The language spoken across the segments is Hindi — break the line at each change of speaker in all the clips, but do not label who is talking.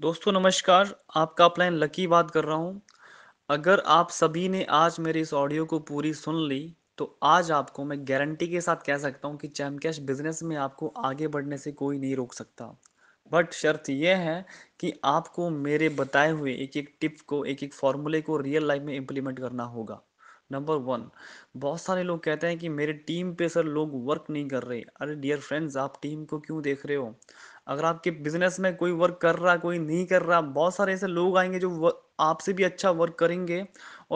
दोस्तों नमस्कार आपका अपलाइन लकी बात कर रहा हूँ अगर आप सभी ने आज मेरे इस ऑडियो को पूरी सुन ली तो आज आपको मैं गारंटी के साथ कह सकता हूँ कि चैम कैश बिजनेस में आपको आगे बढ़ने से कोई नहीं रोक सकता बट शर्त यह है कि आपको मेरे बताए हुए एक एक टिप को एक एक फॉर्मूले को रियल लाइफ में इम्प्लीमेंट करना होगा नंबर वन बहुत सारे लोग कहते हैं कि मेरे टीम पे सर लोग वर्क नहीं कर रहे अरे डियर फ्रेंड्स आप टीम को क्यों देख रहे हो अगर आपके बिजनेस में कोई वर्क कर रहा कोई नहीं कर रहा बहुत सारे ऐसे लोग आएंगे जो आपसे भी अच्छा वर्क करेंगे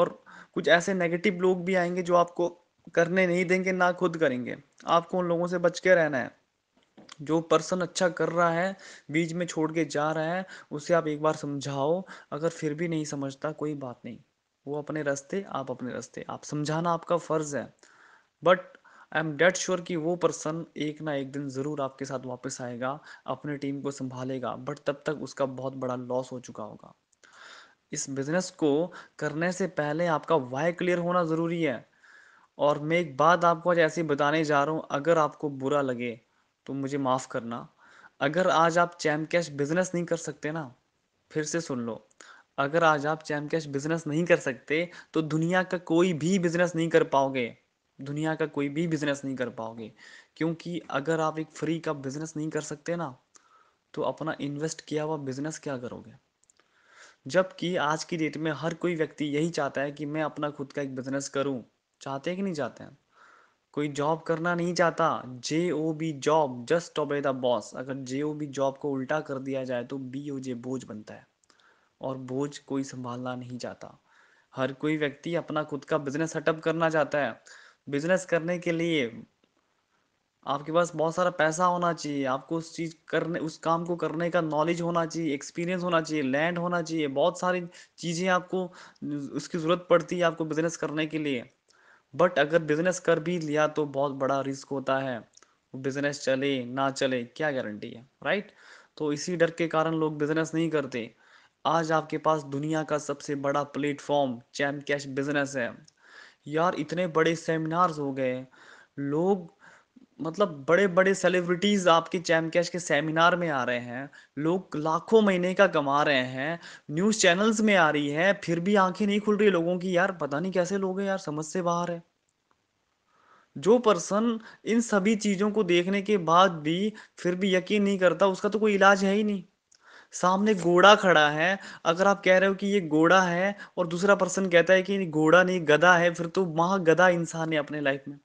और कुछ ऐसे नेगेटिव लोग भी आएंगे जो आपको करने नहीं देंगे ना खुद करेंगे आपको उन लोगों से बच के रहना है जो पर्सन अच्छा कर रहा है बीच में छोड़ के जा रहा है उसे आप एक बार समझाओ अगर फिर भी नहीं समझता कोई बात नहीं वो अपने रास्ते आप अपने रास्ते आप समझाना आपका फ़र्ज़ है but I am dead sure कि वो पर्सन एक ना एक दिन ज़रूर आपके साथ वापस आएगा अपने टीम को संभालेगा बट तब तक उसका बहुत बड़ा लॉस हो चुका होगा इस बिज़नेस को करने से पहले आपका वाई क्लियर होना ज़रूरी है और मैं एक बात आपको आज ऐसी बताने जा रहा हूँ अगर आपको बुरा लगे तो मुझे माफ़ करना अगर आज आप चैम कैश बिज़नेस नहीं कर सकते ना फिर से सुन लो अगर आज आप चैम कैश बिजनेस नहीं कर सकते तो दुनिया का कोई भी बिजनेस नहीं कर पाओगे दुनिया का कोई भी बिजनेस नहीं कर पाओगे क्योंकि अगर आप एक फ्री का बिजनेस नहीं कर सकते ना तो अपना इन्वेस्ट किया हुआ बिजनेस क्या करोगे जबकि आज की डेट में हर कोई व्यक्ति यही चाहता है कि मैं अपना खुद का एक बिजनेस करूं चाहते हैं कि नहीं चाहते हैं कोई जॉब करना नहीं चाहता J O B job just obey the boss अगर जे ओ बी जॉब को उल्टा कर दिया जाए तो बी ओ जे बोझ बनता है और बोझ कोई संभालना नहीं चाहता हर कोई व्यक्ति अपना खुद का बिजनेस सेटअप करना चाहता है बिजनेस करने के लिए आपके पास बहुत सारा पैसा होना चाहिए आपको उस चीज़ करने उस काम को करने का नॉलेज होना चाहिए एक्सपीरियंस होना चाहिए लैंड होना चाहिए बहुत सारी चीज़ें आपको उसकी ज़रूरत पड़ती है आपको बिजनेस करने के लिए बट अगर बिजनेस कर भी लिया तो बहुत बड़ा रिस्क होता है वो बिजनेस चले ना चले क्या गारंटी है राइट तो इसी डर के कारण लोग बिजनेस नहीं करते आज आपके पास दुनिया का सबसे बड़ा प्लेटफॉर्म चैम कैश बिजनेस है यार इतने बड़े सेमिनार्स हो गए लोग मतलब बड़े बड़े सेलिब्रिटीज आपके चैम कैश के सेमिनार में आ रहे हैं लोग लाखों महीने का कमा रहे हैं न्यूज़ चैनल्स में आ रही है फिर भी आंखें नहीं खुल रही लोगों की यार पता नहीं कैसे लोग हैं यार समझ से बाहर है जो पर्सन इन सभी चीज़ों को देखने के बाद भी फिर भी यकीन नहीं करता उसका तो कोई इलाज है ही नहीं सामने घोड़ा खड़ा है अगर आप कह रहे हो कि ये घोड़ा है और दूसरा पर्सन कहता है कि घोड़ा नहीं गधा है फिर तो महा गधा इंसान है अपने लाइफ में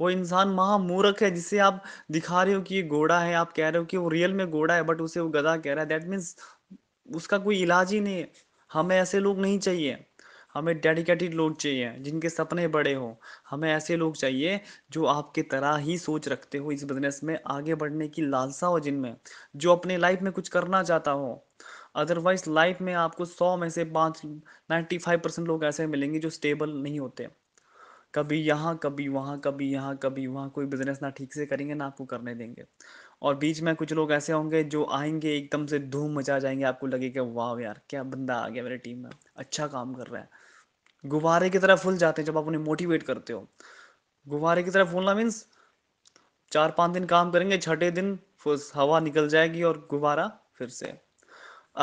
वो इंसान महामूर्ख है जिसे आप दिखा रहे हो कि ये घोड़ा है आप कह रहे हो कि वो रियल में घोड़ा है बट उसे वो गधा कह रहा है दैट मीन्स उसका कोई इलाज ही नहीं है हमें ऐसे लोग नहीं चाहिए हमें डेडिकेटेड लोग चाहिए जिनके सपने बड़े हों हमें ऐसे लोग चाहिए जो आपके तरह ही सोच रखते हो इस बिजनेस में आगे बढ़ने की लालसा हो जिनमें जो अपने लाइफ में कुछ करना चाहता हो अदरवाइज लाइफ में आपको सौ में से पाँच नाइन्टी फाइव परसेंट लोग ऐसे मिलेंगे जो स्टेबल नहीं होते कभी यहाँ कभी वहाँ कभी यहाँ कभी वहाँ कोई बिजनेस ना ठीक से करेंगे ना आपको करने देंगे और बीच में कुछ लोग ऐसे होंगे जो आएंगे एकदम से धूम मचा जाएंगे आपको लगेगा वाह यार क्या बंदा आ गया मेरे टीम में अच्छा काम कर रहा है गुब्बारे की तरह फूल जाते हैं जब आप उन्हें मोटिवेट करते हो गुब्बारे की तरह फूलना मीन्स चार पांच दिन काम करेंगे छठे दिन हवा निकल जाएगी और गुब्बारा फिर से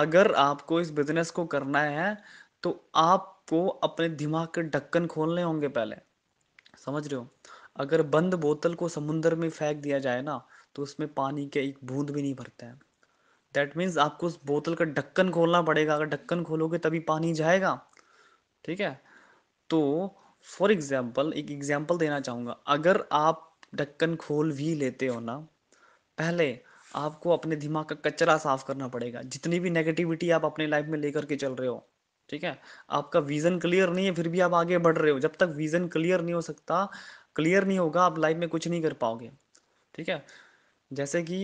अगर आपको इस बिजनेस को करना है तो आपको अपने दिमाग के ढक्कन खोलने होंगे पहले समझ रहे हो अगर बंद बोतल को समुंदर में फेंक दिया जाए ना तो उसमें पानी के एक बूंद भी नहीं भरता है दैट मीन्स आपको उस बोतल का ढक्कन खोलना पड़ेगा अगर ढक्कन खोलोगे तभी पानी जाएगा ठीक है तो फॉर एग्जाम्पल एक एग्जाम्पल देना चाहूँगा अगर आप ढक्कन खोल भी लेते हो ना पहले आपको अपने दिमाग का कचरा साफ करना पड़ेगा जितनी भी नेगेटिविटी आप अपने लाइफ में लेकर के चल रहे हो ठीक है आपका विजन क्लियर नहीं है फिर भी आप आगे बढ़ रहे हो जब तक विजन क्लियर नहीं हो सकता क्लियर नहीं होगा आप लाइफ में कुछ नहीं कर पाओगे ठीक है जैसे कि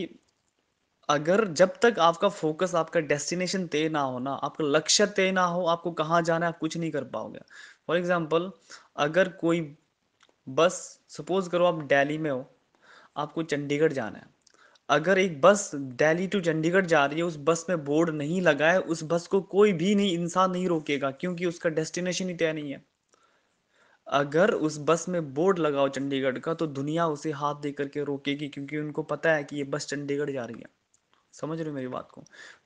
अगर जब तक आपका फोकस आपका डेस्टिनेशन तय ना हो ना आपका लक्ष्य तय ना हो आपको कहाँ जाना है आप कुछ नहीं कर पाओगे फॉर एग्जाम्पल अगर कोई बस सपोज करो आप दिल्ली में हो आपको चंडीगढ़ जाना है अगर एक बस दिल्ली टू चंडीगढ़ जा रही है उस बस में बोर्ड नहीं लगा है उस बस को कोई भी नहीं इंसान नहीं रोकेगा क्योंकि उसका डेस्टिनेशन ही तय नहीं है अगर उस बस में बोर्ड लगाओ चंडीगढ़ का तो दुनिया उसे हाथ दे करके रोकेगी क्योंकि उनको पता है कि ये बस चंडीगढ़ जा रही है समझ रहे हो मेरी बात को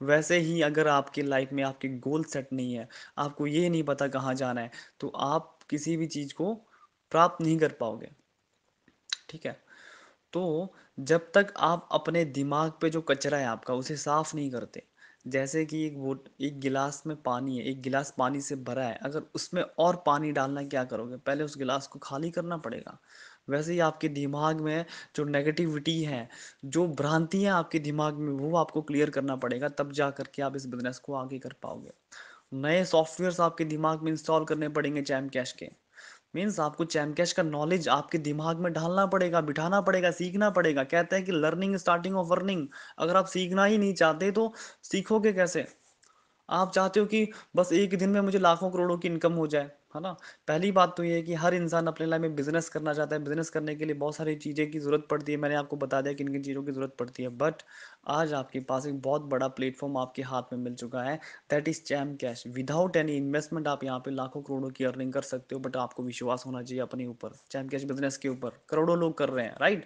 वैसे ही अगर आपके लाइफ में आपके गोल सेट नहीं है आपको ये नहीं पता कहाँ जाना है तो आप किसी भी चीज़ को प्राप्त नहीं कर पाओगे ठीक है तो जब तक आप अपने दिमाग पे जो कचरा है आपका उसे साफ नहीं करते जैसे कि एक वो एक गिलास में पानी है एक गिलास पानी से भरा है अगर उसमें और पानी डालना क्या करोगे पहले उस गिलास को खाली करना पड़ेगा वैसे ही आपके दिमाग में जो नेगेटिविटी है जो भ्रांतियाँ आपके दिमाग में वो आपको क्लियर करना पड़ेगा तब जा करके आप इस बिजनेस को आगे कर पाओगे नए सॉफ्टवेयर आपके दिमाग में इंस्टॉल करने पड़ेंगे चैम कैश के मीन्स आपको चैम कैश का नॉलेज आपके दिमाग में ढालना पड़ेगा बिठाना पड़ेगा सीखना पड़ेगा कहते हैं कि लर्निंग स्टार्टिंग ऑफ अर्निंग अगर आप सीखना ही नहीं चाहते तो सीखोगे कैसे आप चाहते हो कि बस एक दिन में मुझे लाखों करोड़ों की इनकम हो जाए है ना पहली बात तो ये है कि हर इंसान अपने लाइफ में बिजनेस करना चाहता है बिजनेस करने के लिए बहुत सारी चीज़ें की ज़रूरत पड़ती है मैंने आपको बता दिया कि इन किन चीज़ों की ज़रूरत पड़ती है बट आज आपके पास एक बहुत बड़ा प्लेटफॉर्म आपके हाथ में मिल चुका है that is Champ Cash without any investment आप यहाँ पे लाखों करोड़ों की अर्निंग कर सकते हो बट आपको विश्वास होना चाहिए अपने ऊपर चैम कैश बिजनेस के ऊपर करोड़ों लोग कर रहे हैं राइट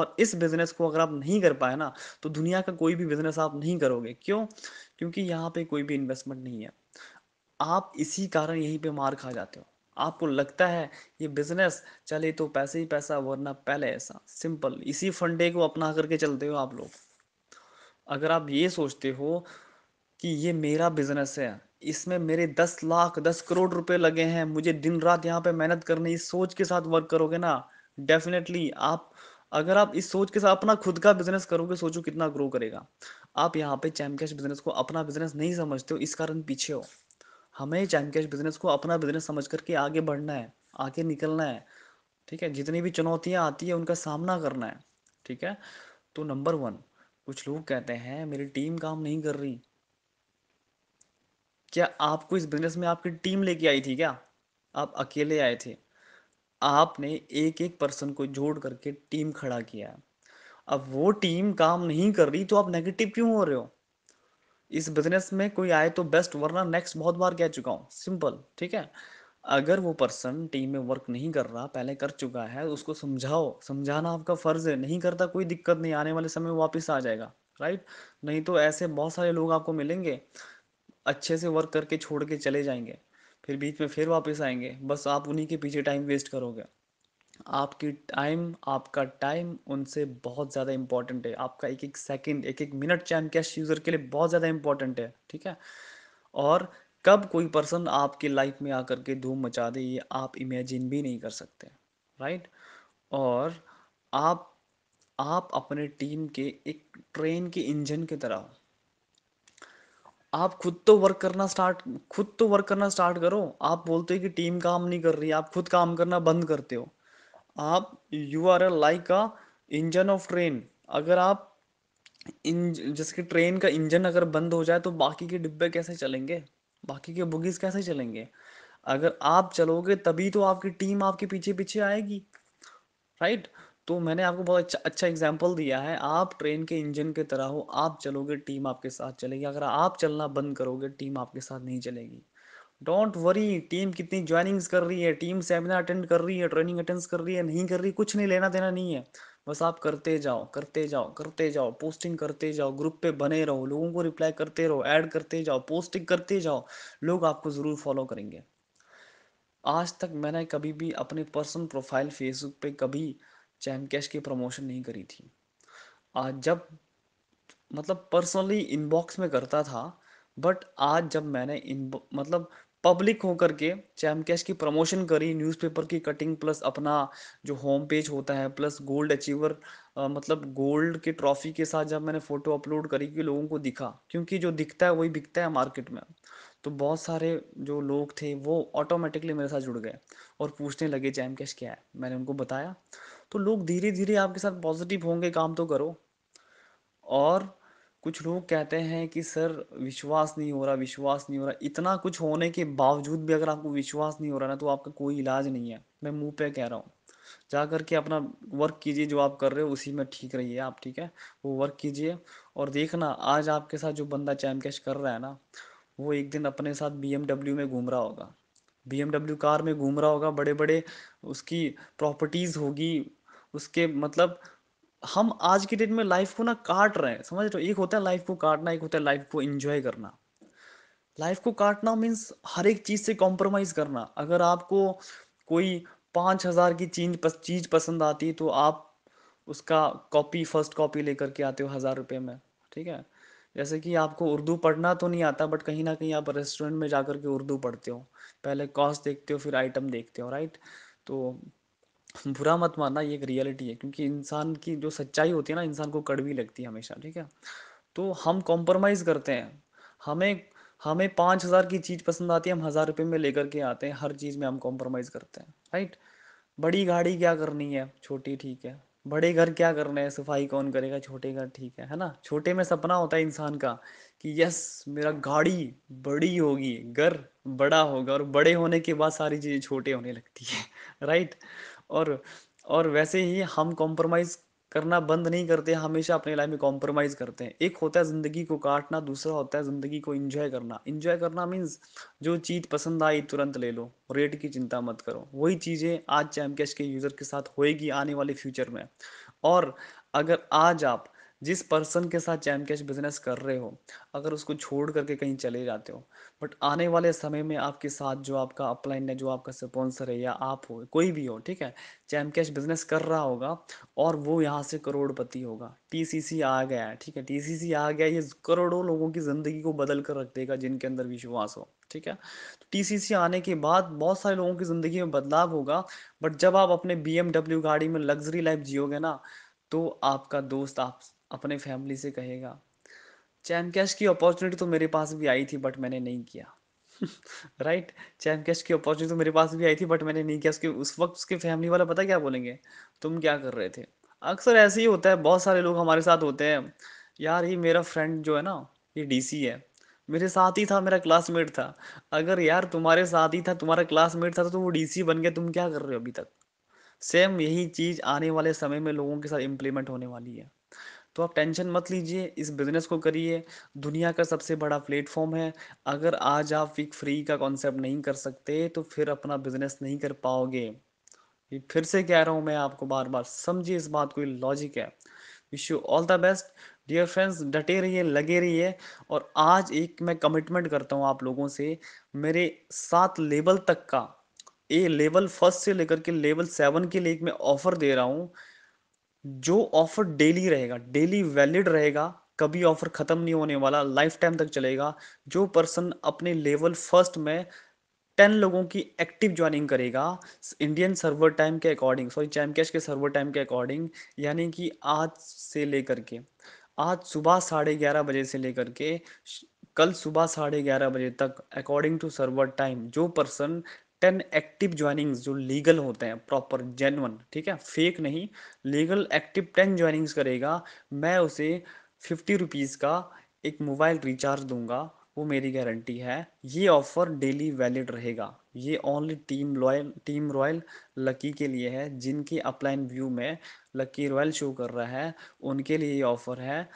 और इस बिजनेस को अगर आप नहीं कर पाए ना तो दुनिया का कोई भी बिजनेस आप नहीं करोगे क्यों क्योंकि यहाँ पे कोई भी इन्वेस्टमेंट नहीं है आप इसी कारण यहीं पे मार खा जाते हो आपको लगता है ये बिजनेस चले तो पैसे ही पैसा वरना पहले ऐसा सिंपल इसी फंडे को अपना करके चलते हो आप लोग अगर आप ये सोचते हो कि ये मेरा बिजनेस है इसमें मेरे दस लाख दस करोड़ रुपए लगे हैं मुझे दिन रात यहाँ पे मेहनत करनी इस सोच के साथ वर्क करोगे ना डेफिनेटली आप अगर आप इस सोच के साथ अपना खुद का बिजनेस करोगे सोचो कितना ग्रो करेगा आप यहाँ पे चैम कैश बिजनेस को अपना बिजनेस नहीं समझते हो इस कारण पीछे हो हमें कैश बिजनेस को अपना बिजनेस समझ करके आगे बढ़ना है आगे निकलना है ठीक है जितनी भी चुनौतियाँ आती है उनका सामना करना है ठीक है तो नंबर वन कुछ लोग कहते हैं मेरी टीम काम नहीं कर रही क्या आपको इस बिजनेस में आपकी टीम लेके आई थी क्या आप अकेले आए थे आपने एक एक पर्सन को जोड़ करके टीम खड़ा किया अब वो टीम काम नहीं कर रही तो आप नेगेटिव क्यों हो रहे हो इस बिजनेस में कोई आए तो बेस्ट वरना नेक्स्ट बहुत बार कह चुका हूँ सिंपल ठीक है अगर वो पर्सन टीम में वर्क नहीं कर रहा पहले कर चुका है उसको समझाओ समझाना आपका फर्ज है नहीं करता कोई दिक्कत नहीं आने वाले समय वापस आ जाएगा राइट नहीं तो ऐसे बहुत सारे लोग आपको मिलेंगे अच्छे से वर्क करके छोड़ के चले जाएंगे फिर बीच में फिर वापस आएंगे बस आप उन्हीं के पीछे टाइम वेस्ट करोगे आपकी टाइम आपका टाइम उनसे बहुत ज़्यादा इंपॉर्टेंट है आपका एक एक सेकंड एक एक मिनट चैम कैश यूज़र के लिए बहुत ज़्यादा इंपॉर्टेंट है ठीक है और कब कोई पर्सन आपकी लाइफ में आकर के धूम मचा दे ये आप इमेजिन भी नहीं कर सकते राइट और आप आप अपने टीम के एक ट्रेन के इंजन की तरह आप खुद तो वर्क करना स्टार्ट खुद तो वर्क करना स्टार्ट करो आप बोलते हो कि टीम काम नहीं कर रही आप खुद काम करना बंद करते हो आप you are like a engine of train अगर आप इन जिसके ट्रेन का इंजन अगर बंद हो जाए तो बाकी के डिब्बे कैसे चलेंगे बाकी के बुगीज कैसे चलेंगे अगर आप चलोगे तभी तो आपकी टीम आपके पीछे पीछे आएगी राइट तो मैंने आपको बहुत अच्छा अच्छा एग्जाम्पल दिया है आप ट्रेन के इंजन के तरह हो आप चलोगे टीम आपके साथ चलेगी अगर आप चलना बंद करोगे टीम आपके साथ नहीं चलेगी डोंट वरी टीम कितनी ज्वाइनिंग्स कर रही है टीम सेमिनार अटेंड कर रही है ट्रेनिंग अटेंड कर रही है नहीं कर रही कुछ नहीं लेना देना नहीं है बस आप करते जाओ करते जाओ करते जाओ पोस्टिंग करते जाओ ग्रुप पे बने रहो लोगों को रिप्लाई करते रहो ऐड करते जाओ पोस्टिंग करते जाओ लोग आपको ज़रूर फॉलो करेंगे आज तक मैंने कभी भी अपने पर्सनल प्रोफाइल फेसबुक पे कभी चैम कैश की प्रमोशन नहीं करी थी आज जब मतलब पर्सनली इनबॉक्स में करता था बट आज जब मैंने इन मतलब पब्लिक होकर के चाहे हम कैश की प्रमोशन करें न्यूज़पेपर की कटिंग प्लस अपना जो होम पेज होता है प्लस गोल्ड अचीवर आ, मतलब गोल्ड के ट्रॉफी के साथ जब मैंने फोटो अपलोड करी कि लोगों को दिखा क्योंकि जो दिखता है वही बिकता है मार्केट में तो बहुत सारे जो लोग थे वो ऑटोमेटिकली मेरे साथ जुड़ गए और पूछने लगे जैम कैश क्या है मैंने उनको बताया तो लोग धीरे धीरे आपके साथ पॉजिटिव होंगे काम तो करो और कुछ लोग कहते हैं कि सर विश्वास नहीं हो रहा विश्वास नहीं हो रहा इतना कुछ होने के बावजूद भी अगर आपको विश्वास नहीं हो रहा ना तो आपका कोई इलाज नहीं है मैं मुंह पे कह रहा हूँ जा करके अपना वर्क कीजिए जो आप कर रहे हो उसी में ठीक रहिए आप ठीक है वो वर्क कीजिए और देखना आज आपके साथ जो बंदा चैम कैश कर रहा है ना वो एक दिन अपने साथ बी में घूम रहा होगा बी कार में घूम रहा होगा बड़े बड़े उसकी प्रॉपर्टीज़ होगी उसके मतलब हम आज की डेट में लाइफ को ना काट रहे हैं समझ रहे हो एक होता है लाइफ को काटना एक होता है लाइफ को एंजॉय करना लाइफ को काटना मीन्स हर एक चीज़ से कॉम्प्रोमाइज़ करना अगर आपको कोई पाँच हज़ार की चीज चीज़ पसंद आती है तो आप उसका कॉपी फर्स्ट कॉपी लेकर के आते हो हज़ार रुपये में ठीक है जैसे कि आपको उर्दू पढ़ना तो नहीं आता बट कहीं ना कहीं आप रेस्टोरेंट में जाकर के उर्दू पढ़ते हो पहले कॉस्ट देखते हो फिर आइटम देखते हो राइट तो बुरा मत मानना ये एक रियलिटी है क्योंकि इंसान की जो सच्चाई होती है ना इंसान को कड़वी लगती है हमेशा ठीक है तो हम कॉम्प्रोमाइज़ करते हैं हमें हमें पाँच हज़ार की चीज़ पसंद आती है हम हज़ार रुपये में लेकर के आते हैं हर चीज़ में हम कॉम्प्रोमाइज़ करते हैं राइट बड़ी गाड़ी क्या करनी है छोटी ठीक है बड़े घर क्या करना है सफाई कौन करेगा छोटे घर ठीक है है ना छोटे में सपना होता है इंसान का कि यस मेरा गाड़ी बड़ी होगी घर बड़ा होगा और बड़े होने के बाद सारी चीज़ें छोटे होने लगती है राइट और और वैसे ही हम कॉम्प्रोमाइज़ करना बंद नहीं करते हमेशा अपने लाइफ में कॉम्प्रोमाइज़ करते हैं एक होता है ज़िंदगी को काटना दूसरा होता है ज़िंदगी को इंजॉय करना इंजॉय करना मीन्स जो चीज़ पसंद आई तुरंत ले लो रेट की चिंता मत करो वही चीज़ें आज चैम कैश के यूज़र के साथ होएगी आने वाले फ्यूचर में और अगर आज आप जिस पर्सन के साथ जैम कैश बिजनेस कर रहे हो अगर उसको छोड़ करके कहीं चले जाते हो बट आने वाले समय में आपके साथ जो आपका अपलाइन है जो आपका स्पॉन्सर है या आप हो कोई भी हो ठीक है जैम कैश बिजनेस कर रहा होगा और वो यहाँ से करोड़पति होगा टीसीसी आ गया है ठीक है टीसीसी आ गया ये करोड़ों लोगों की ज़िंदगी को बदल कर रख देगा जिनके अंदर विश्वास हो ठीक है तो टीसीसी आने के बाद बहुत सारे लोगों की ज़िंदगी में बदलाव होगा बट जब आप अपने बी गाड़ी में लग्जरी लाइफ जियोगे ना तो आपका दोस्त आप अपने फैमिली से कहेगा चैम कैश की अपॉर्चुनिटी तो मेरे पास भी आई थी बट मैंने नहीं किया राइट चैम कैश की अपॉर्चुनिटी तो मेरे पास भी आई थी बट मैंने नहीं किया उसके उस वक्त उसके फैमिली वाला पता क्या बोलेंगे तुम क्या कर रहे थे अक्सर ऐसे ही होता है बहुत सारे लोग हमारे साथ होते हैं यार ये मेरा फ्रेंड जो है ना ये डीसी है मेरे साथ ही था मेरा क्लासमेट था अगर यार तुम्हारे साथ ही था तुम्हारा क्लासमेट था तो वो डीसी बन गया तुम क्या कर रहे हो अभी तक सेम यही चीज़ आने वाले समय में लोगों के साथ इम्प्लीमेंट होने वाली है तो आप टेंशन मत लीजिए इस बिजनेस को करिए दुनिया का सबसे बड़ा प्लेटफॉर्म है अगर आज आप वीक फ्री का कॉन्सेप्ट नहीं कर सकते तो फिर अपना बिजनेस नहीं कर पाओगे फिर से कह रहा हूँ मैं आपको बार बार समझिए इस बात को लॉजिक है wish you all the best dear friends डटे रहिए लगे रहिए और आज एक मैं कमिटमेंट करता हूँ आप लोगों से मेरे सात लेवल तक का ए लेवल फर्स्ट से लेकर के लेवल सेवन के लिए मैं ऑफर दे रहा हूँ जो ऑफर डेली रहेगा डेली वैलिड रहेगा कभी ऑफर खत्म नहीं होने वाला लाइफ टाइम तक चलेगा जो पर्सन अपने लेवल फर्स्ट में टेन लोगों की एक्टिव ज्वाइनिंग करेगा इंडियन सर्वर टाइम के अकॉर्डिंग सॉरी कैश के सर्वर टाइम के अकॉर्डिंग यानी कि आज से लेकर के आज सुबह साढ़े ग्यारह बजे से लेकर के कल सुबह साढ़े ग्यारह बजे तक अकॉर्डिंग टू सर्वर टाइम जो पर्सन टेन एक्टिव ज्वाइनिंग जो लीगल होते हैं प्रॉपर जेनवन ठीक है फेक नहीं लीगल एक्टिव टेन ज्वाइनिंग्स करेगा मैं उसे फिफ्टी रुपीज़ का एक मोबाइल रिचार्ज दूंगा वो मेरी गारंटी है ये ऑफर डेली वैलिड रहेगा ये only team royal team royal lucky के लिए है जिनके अपलाइन व्यू में लकी रॉयल शो कर रहा है उनके लिए ये ऑफर है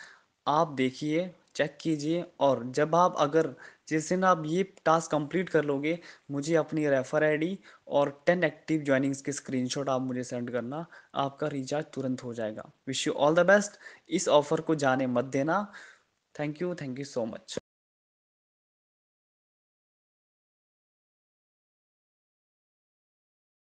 आप देखिए चेक कीजिए और जब आप अगर जिस दिन आप ये टास्क कंप्लीट कर लोगे मुझे अपनी रेफर आईडी और टेन एक्टिव ज्वाइनिंग्स के स्क्रीनशॉट आप मुझे सेंड करना आपका रिचार्ज तुरंत हो जाएगा wish you all the best इस ऑफर को जाने मत देना thank you thank you so much